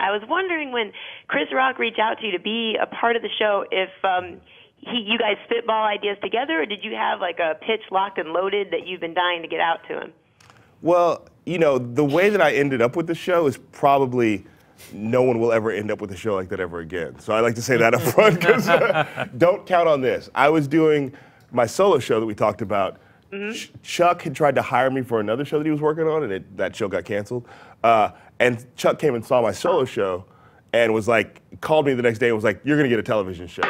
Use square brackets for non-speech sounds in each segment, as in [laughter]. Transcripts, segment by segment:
I was wondering when Chris Rock reached out to you to be a part of the show, if um, he, you guys spitball ideas together, or did you have like a pitch locked and loaded that you've been dying to get out to him? Well, you know, the way that I ended up with the show is probably no one will ever end up with a show like that ever again. So I like to say that up front because uh, [laughs] don't count on this. I was doing my solo show that we talked about Mm-hmm. Ch- Chuck had tried to hire me for another show that he was working on, and it, that show got canceled. Uh, and Chuck came and saw my solo show, and was like, called me the next day and was like, "You're gonna get a television show."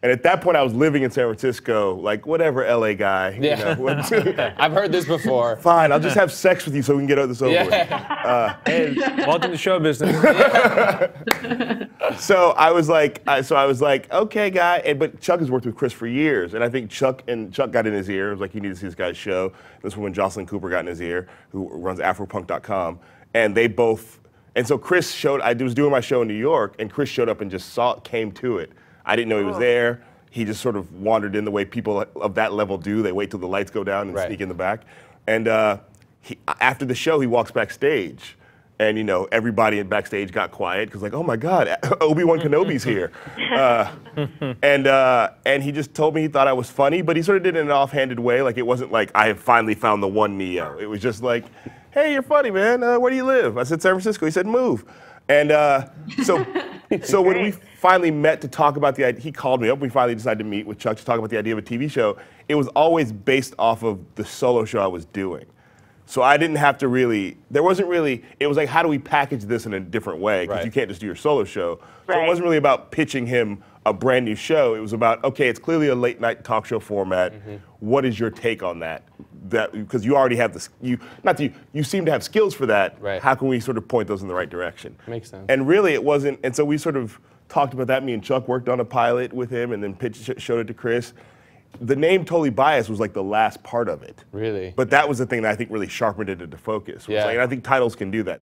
And at that point, I was living in San Francisco, like whatever LA guy. Yeah. You know, [laughs] [laughs] I've heard this before. Fine, I'll just have sex with you so we can get this over yeah. with. Uh, hey, welcome to show business. [laughs] so I was like, uh, so I was like, okay, guy. And, but Chuck has worked with Chris for years, and I think Chuck and Chuck got in his ear. It was like, you need to see this guy's show. This when Jocelyn Cooper got in his ear, who runs Afropunk.com, and they both. And so Chris showed. I was doing my show in New York, and Chris showed up and just saw, came to it. I didn't know he was oh. there. He just sort of wandered in the way people of that level do. They wait till the lights go down and right. sneak in the back. And uh, he, after the show, he walks backstage and you know everybody in backstage got quiet because like oh my god [laughs] Obi Wan Kenobi's here, [laughs] uh, and uh, and he just told me he thought I was funny, but he sort of did it in an offhanded way. Like it wasn't like I have finally found the one Neo. It was just like, hey, you're funny, man. Uh, where do you live? I said San Francisco. He said move, and uh, so [laughs] so when we finally met to talk about the idea, he called me up. We finally decided to meet with Chuck to talk about the idea of a TV show. It was always based off of the solo show I was doing. So I didn't have to really, there wasn't really, it was like, how do we package this in a different way? Because right. you can't just do your solo show. Right. So it wasn't really about pitching him a brand new show. It was about, okay, it's clearly a late night talk show format. Mm -hmm. What is your take on that? That because you already have this, you not that you, you seem to have skills for that. Right. How can we sort of point those in the right direction? Makes sense. And really, it wasn't. And so we sort of talked about that. Me and Chuck worked on a pilot with him, and then pitched, showed it to Chris the name totally biased was like the last part of it. Really? But that was the thing that I think really sharpened it into focus. Yeah. Like, and I think titles can do that.